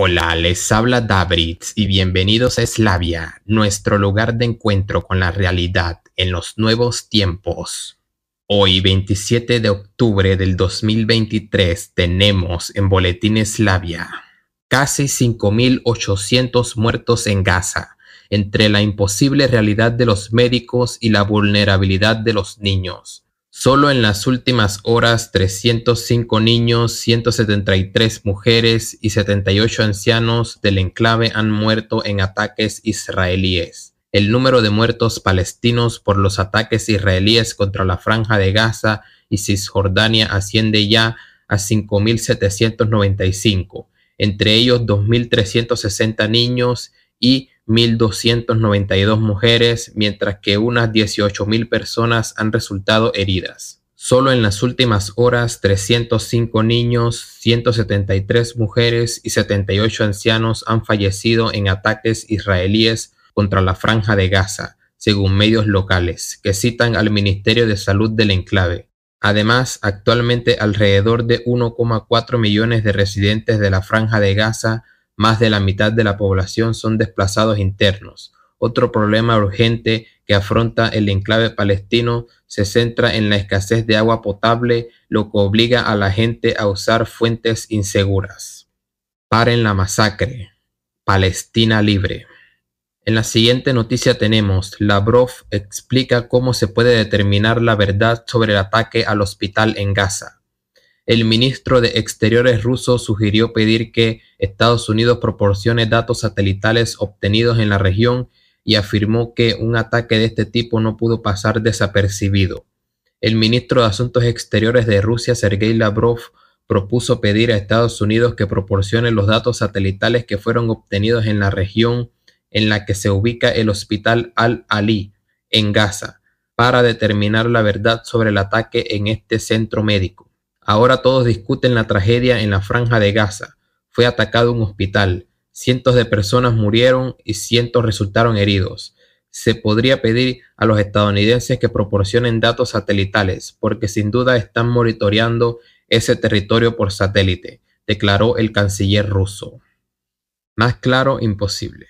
Hola, les habla Dabritz y bienvenidos a Eslavia, nuestro lugar de encuentro con la realidad en los nuevos tiempos. Hoy, 27 de octubre del 2023, tenemos en Boletín Eslavia casi 5.800 muertos en Gaza, entre la imposible realidad de los médicos y la vulnerabilidad de los niños. Solo en las últimas horas, 305 niños, 173 mujeres y 78 ancianos del enclave han muerto en ataques israelíes. El número de muertos palestinos por los ataques israelíes contra la franja de Gaza y Cisjordania asciende ya a 5.795, entre ellos 2.360 niños y 1.292 mujeres, mientras que unas 18.000 personas han resultado heridas. Solo en las últimas horas, 305 niños, 173 mujeres y 78 ancianos han fallecido en ataques israelíes contra la franja de Gaza, según medios locales, que citan al Ministerio de Salud del enclave. Además, actualmente alrededor de 1,4 millones de residentes de la franja de Gaza más de la mitad de la población son desplazados internos. Otro problema urgente que afronta el enclave palestino se centra en la escasez de agua potable, lo que obliga a la gente a usar fuentes inseguras. Paren la masacre. Palestina libre. En la siguiente noticia tenemos, Lavrov explica cómo se puede determinar la verdad sobre el ataque al hospital en Gaza el ministro de Exteriores ruso sugirió pedir que Estados Unidos proporcione datos satelitales obtenidos en la región y afirmó que un ataque de este tipo no pudo pasar desapercibido. El ministro de Asuntos Exteriores de Rusia, Sergei Lavrov, propuso pedir a Estados Unidos que proporcione los datos satelitales que fueron obtenidos en la región en la que se ubica el hospital Al-Ali, en Gaza, para determinar la verdad sobre el ataque en este centro médico. Ahora todos discuten la tragedia en la franja de Gaza. Fue atacado un hospital. Cientos de personas murieron y cientos resultaron heridos. Se podría pedir a los estadounidenses que proporcionen datos satelitales, porque sin duda están monitoreando ese territorio por satélite, declaró el canciller ruso. Más claro, imposible.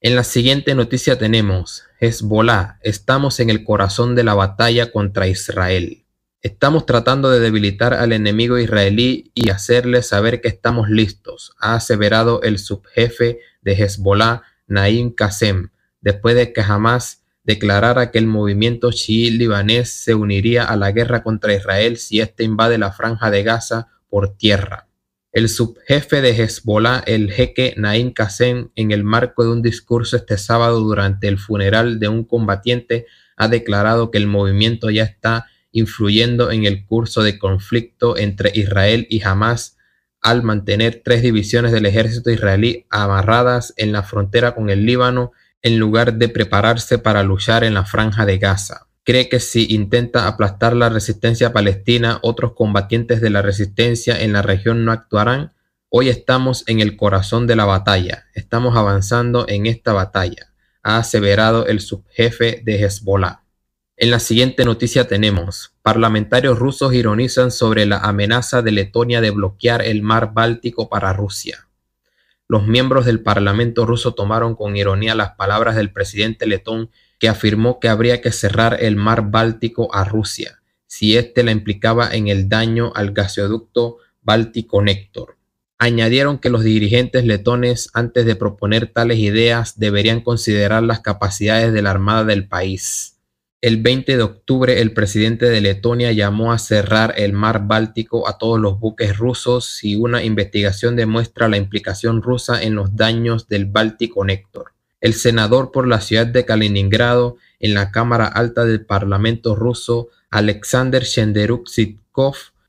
En la siguiente noticia tenemos, Hezbollah, estamos en el corazón de la batalla contra Israel. Estamos tratando de debilitar al enemigo israelí y hacerle saber que estamos listos, ha aseverado el subjefe de Hezbollah, Naim Qasem, después de que jamás declarara que el movimiento chií libanés se uniría a la guerra contra Israel si éste invade la franja de Gaza por tierra. El subjefe de Hezbollah, el jeque Naim Qasem, en el marco de un discurso este sábado durante el funeral de un combatiente, ha declarado que el movimiento ya está influyendo en el curso de conflicto entre Israel y Hamas al mantener tres divisiones del ejército israelí amarradas en la frontera con el Líbano en lugar de prepararse para luchar en la franja de Gaza. Cree que si intenta aplastar la resistencia palestina, otros combatientes de la resistencia en la región no actuarán. Hoy estamos en el corazón de la batalla, estamos avanzando en esta batalla, ha aseverado el subjefe de Hezbollah. En la siguiente noticia tenemos, parlamentarios rusos ironizan sobre la amenaza de Letonia de bloquear el mar Báltico para Rusia. Los miembros del Parlamento ruso tomaron con ironía las palabras del presidente letón que afirmó que habría que cerrar el mar Báltico a Rusia, si éste la implicaba en el daño al gasoducto Báltico Néctor. Añadieron que los dirigentes letones, antes de proponer tales ideas, deberían considerar las capacidades de la Armada del país. El 20 de octubre, el presidente de Letonia llamó a cerrar el mar Báltico a todos los buques rusos si una investigación demuestra la implicación rusa en los daños del Báltico Néctor. El senador por la ciudad de Kaliningrado en la Cámara Alta del Parlamento ruso, Alexander Shenderuk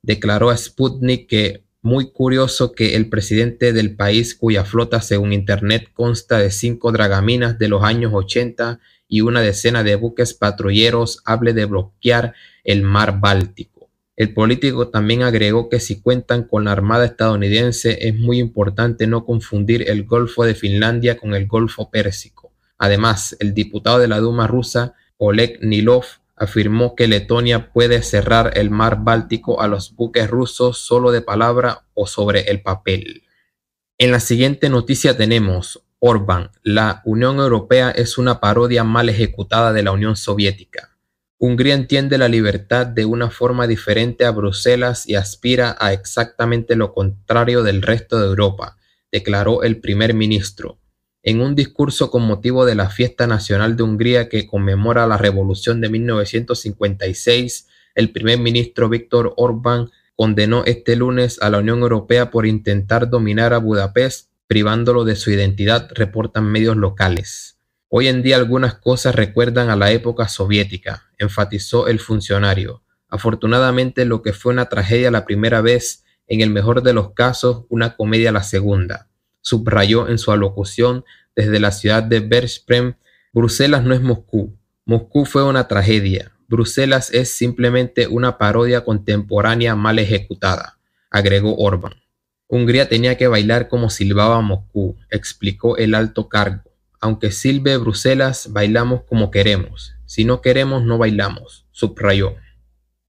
declaró a Sputnik que muy curioso que el presidente del país cuya flota según Internet consta de cinco dragaminas de los años 80 y una decena de buques patrulleros hable de bloquear el mar Báltico. El político también agregó que si cuentan con la Armada estadounidense es muy importante no confundir el Golfo de Finlandia con el Golfo Pérsico. Además, el diputado de la Duma rusa, Oleg Nilov, afirmó que Letonia puede cerrar el mar Báltico a los buques rusos solo de palabra o sobre el papel. En la siguiente noticia tenemos Orbán, la Unión Europea es una parodia mal ejecutada de la Unión Soviética. Hungría entiende la libertad de una forma diferente a Bruselas y aspira a exactamente lo contrario del resto de Europa, declaró el primer ministro. En un discurso con motivo de la Fiesta Nacional de Hungría que conmemora la Revolución de 1956, el primer ministro Víctor Orbán condenó este lunes a la Unión Europea por intentar dominar a Budapest privándolo de su identidad, reportan medios locales. Hoy en día algunas cosas recuerdan a la época soviética, enfatizó el funcionario. Afortunadamente lo que fue una tragedia la primera vez, en el mejor de los casos, una comedia la segunda, subrayó en su alocución desde la ciudad de Bersprem, Bruselas no es Moscú. Moscú fue una tragedia. Bruselas es simplemente una parodia contemporánea mal ejecutada, agregó Orban. Hungría tenía que bailar como silbaba Moscú, explicó el alto cargo. Aunque silbe Bruselas, bailamos como queremos. Si no queremos, no bailamos, subrayó.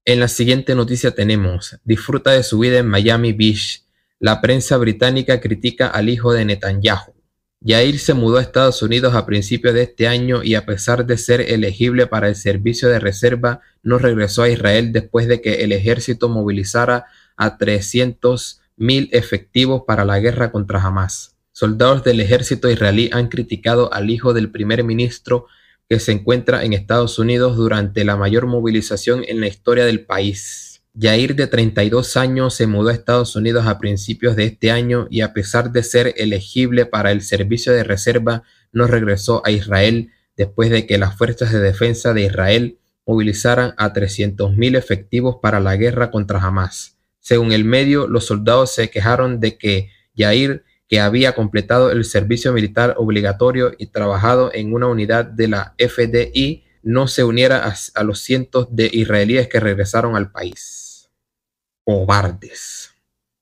En la siguiente noticia tenemos, disfruta de su vida en Miami Beach. La prensa británica critica al hijo de Netanyahu. Yair se mudó a Estados Unidos a principios de este año y a pesar de ser elegible para el servicio de reserva, no regresó a Israel después de que el ejército movilizara a 300 mil efectivos para la guerra contra Hamas. Soldados del ejército israelí han criticado al hijo del primer ministro que se encuentra en Estados Unidos durante la mayor movilización en la historia del país. Yair, de 32 años, se mudó a Estados Unidos a principios de este año y a pesar de ser elegible para el servicio de reserva, no regresó a Israel después de que las fuerzas de defensa de Israel movilizaran a 300.000 efectivos para la guerra contra Hamas. Según el medio, los soldados se quejaron de que Yair, que había completado el servicio militar obligatorio y trabajado en una unidad de la FDI, no se uniera a, a los cientos de israelíes que regresaron al país. Cobardes.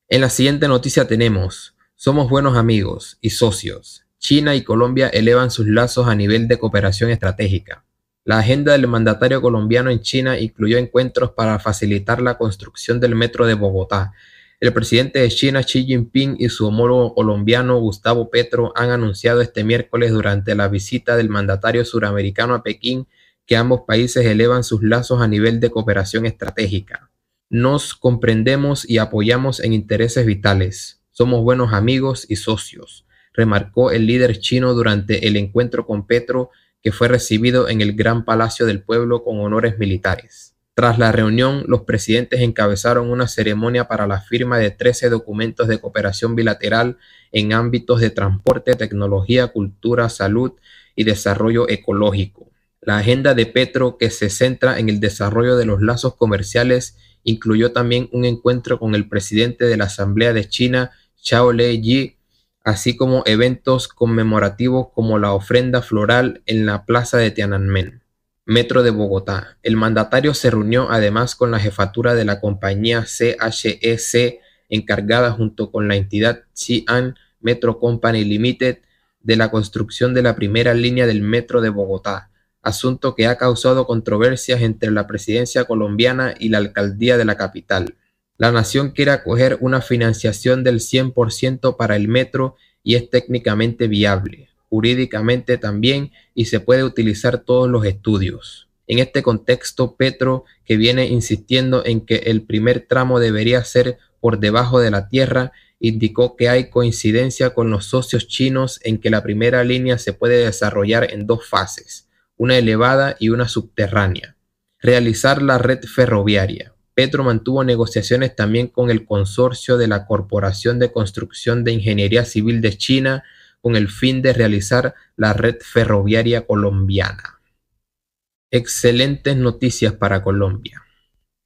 En la siguiente noticia tenemos, somos buenos amigos y socios. China y Colombia elevan sus lazos a nivel de cooperación estratégica. La agenda del mandatario colombiano en China incluyó encuentros para facilitar la construcción del metro de Bogotá. El presidente de China, Xi Jinping, y su homólogo colombiano, Gustavo Petro, han anunciado este miércoles durante la visita del mandatario suramericano a Pekín que ambos países elevan sus lazos a nivel de cooperación estratégica. Nos comprendemos y apoyamos en intereses vitales. Somos buenos amigos y socios, remarcó el líder chino durante el encuentro con Petro que fue recibido en el Gran Palacio del Pueblo con honores militares. Tras la reunión, los presidentes encabezaron una ceremonia para la firma de 13 documentos de cooperación bilateral en ámbitos de transporte, tecnología, cultura, salud y desarrollo ecológico. La agenda de Petro, que se centra en el desarrollo de los lazos comerciales, incluyó también un encuentro con el presidente de la Asamblea de China, Xiao Lei-yi, así como eventos conmemorativos como la ofrenda floral en la plaza de Tiananmen. Metro de Bogotá. El mandatario se reunió además con la jefatura de la compañía CHEC e encargada junto con la entidad Xi'an Metro Company Limited de la construcción de la primera línea del Metro de Bogotá, asunto que ha causado controversias entre la presidencia colombiana y la alcaldía de la capital. La nación quiere acoger una financiación del 100% para el metro y es técnicamente viable, jurídicamente también, y se puede utilizar todos los estudios. En este contexto, Petro, que viene insistiendo en que el primer tramo debería ser por debajo de la tierra, indicó que hay coincidencia con los socios chinos en que la primera línea se puede desarrollar en dos fases, una elevada y una subterránea. Realizar la red ferroviaria. Petro mantuvo negociaciones también con el consorcio de la Corporación de Construcción de Ingeniería Civil de China con el fin de realizar la red ferroviaria colombiana. Excelentes noticias para Colombia.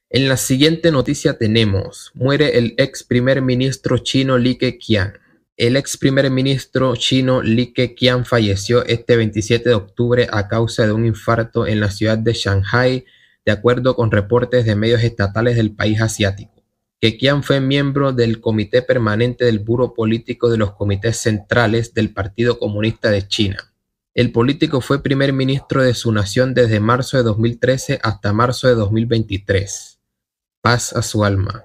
En la siguiente noticia tenemos, muere el ex primer ministro chino Li Keqiang. El ex primer ministro chino Li Keqiang falleció este 27 de octubre a causa de un infarto en la ciudad de Shanghai de acuerdo con reportes de medios estatales del país asiático. Kekian fue miembro del Comité Permanente del Buro Político de los Comités Centrales del Partido Comunista de China. El político fue primer ministro de su nación desde marzo de 2013 hasta marzo de 2023. Paz a su alma.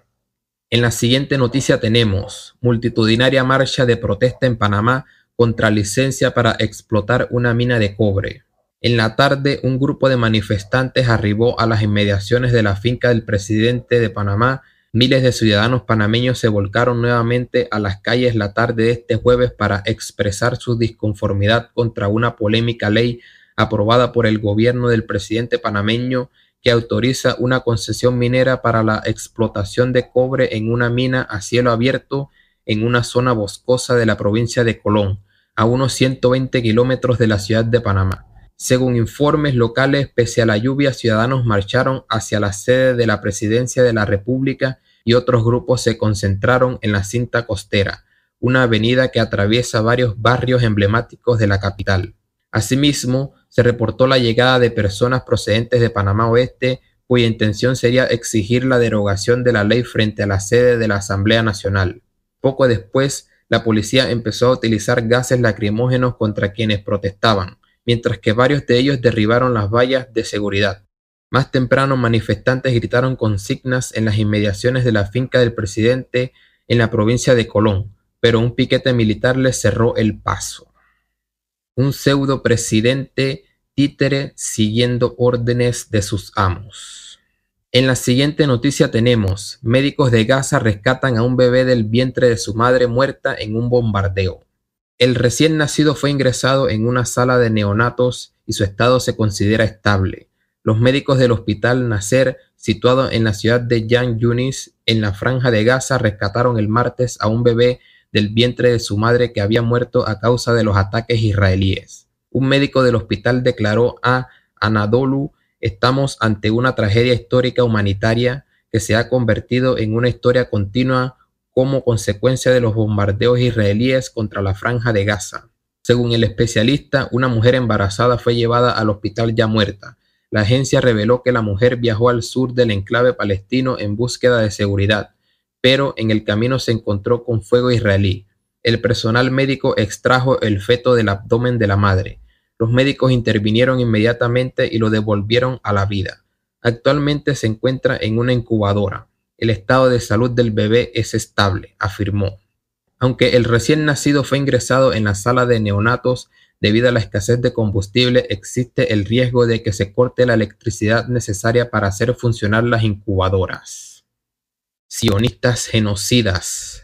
En la siguiente noticia tenemos multitudinaria marcha de protesta en Panamá contra licencia para explotar una mina de cobre. En la tarde, un grupo de manifestantes arribó a las inmediaciones de la finca del presidente de Panamá. Miles de ciudadanos panameños se volcaron nuevamente a las calles la tarde de este jueves para expresar su disconformidad contra una polémica ley aprobada por el gobierno del presidente panameño que autoriza una concesión minera para la explotación de cobre en una mina a cielo abierto en una zona boscosa de la provincia de Colón, a unos 120 kilómetros de la ciudad de Panamá. Según informes locales, pese a la lluvia, ciudadanos marcharon hacia la sede de la Presidencia de la República y otros grupos se concentraron en la cinta costera, una avenida que atraviesa varios barrios emblemáticos de la capital. Asimismo, se reportó la llegada de personas procedentes de Panamá Oeste cuya intención sería exigir la derogación de la ley frente a la sede de la Asamblea Nacional. Poco después, la policía empezó a utilizar gases lacrimógenos contra quienes protestaban, mientras que varios de ellos derribaron las vallas de seguridad. Más temprano, manifestantes gritaron consignas en las inmediaciones de la finca del presidente en la provincia de Colón, pero un piquete militar les cerró el paso. Un pseudo presidente títere siguiendo órdenes de sus amos. En la siguiente noticia tenemos, médicos de Gaza rescatan a un bebé del vientre de su madre muerta en un bombardeo. El recién nacido fue ingresado en una sala de neonatos y su estado se considera estable. Los médicos del hospital Nasser, situado en la ciudad de Jan Yunis, en la franja de Gaza, rescataron el martes a un bebé del vientre de su madre que había muerto a causa de los ataques israelíes. Un médico del hospital declaró a Anadolu, estamos ante una tragedia histórica humanitaria que se ha convertido en una historia continua como consecuencia de los bombardeos israelíes contra la franja de Gaza. Según el especialista, una mujer embarazada fue llevada al hospital ya muerta. La agencia reveló que la mujer viajó al sur del enclave palestino en búsqueda de seguridad, pero en el camino se encontró con fuego israelí. El personal médico extrajo el feto del abdomen de la madre. Los médicos intervinieron inmediatamente y lo devolvieron a la vida. Actualmente se encuentra en una incubadora el estado de salud del bebé es estable, afirmó. Aunque el recién nacido fue ingresado en la sala de neonatos debido a la escasez de combustible, existe el riesgo de que se corte la electricidad necesaria para hacer funcionar las incubadoras. Sionistas genocidas.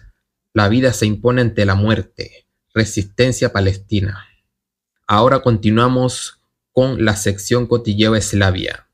La vida se impone ante la muerte. Resistencia palestina. Ahora continuamos con la sección cotilleo eslavia.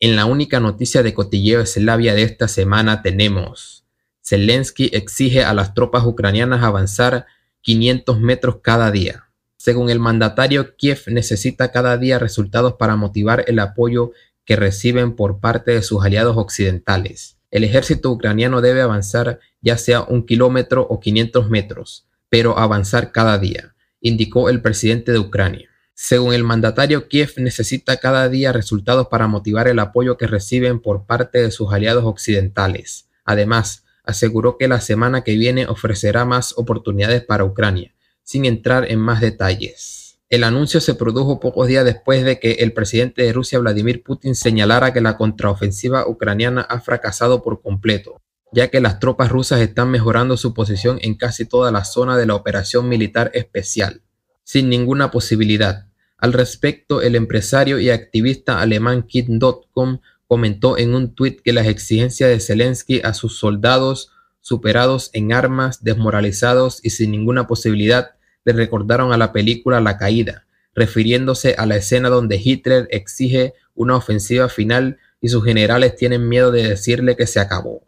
En la única noticia de cotilleo eslavia de esta semana tenemos. Zelensky exige a las tropas ucranianas avanzar 500 metros cada día. Según el mandatario, Kiev necesita cada día resultados para motivar el apoyo que reciben por parte de sus aliados occidentales. El ejército ucraniano debe avanzar ya sea un kilómetro o 500 metros, pero avanzar cada día, indicó el presidente de Ucrania. Según el mandatario, Kiev necesita cada día resultados para motivar el apoyo que reciben por parte de sus aliados occidentales. Además, aseguró que la semana que viene ofrecerá más oportunidades para Ucrania, sin entrar en más detalles. El anuncio se produjo pocos días después de que el presidente de Rusia, Vladimir Putin, señalara que la contraofensiva ucraniana ha fracasado por completo, ya que las tropas rusas están mejorando su posición en casi toda la zona de la operación militar especial, sin ninguna posibilidad al respecto, el empresario y activista alemán Kid.com comentó en un tuit que las exigencias de Zelensky a sus soldados, superados en armas, desmoralizados y sin ninguna posibilidad, le recordaron a la película La Caída, refiriéndose a la escena donde Hitler exige una ofensiva final y sus generales tienen miedo de decirle que se acabó.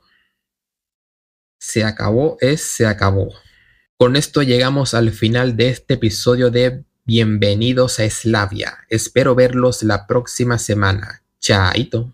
Se acabó es se acabó. Con esto llegamos al final de este episodio de Bienvenidos a Eslavia. Espero verlos la próxima semana. Chaito.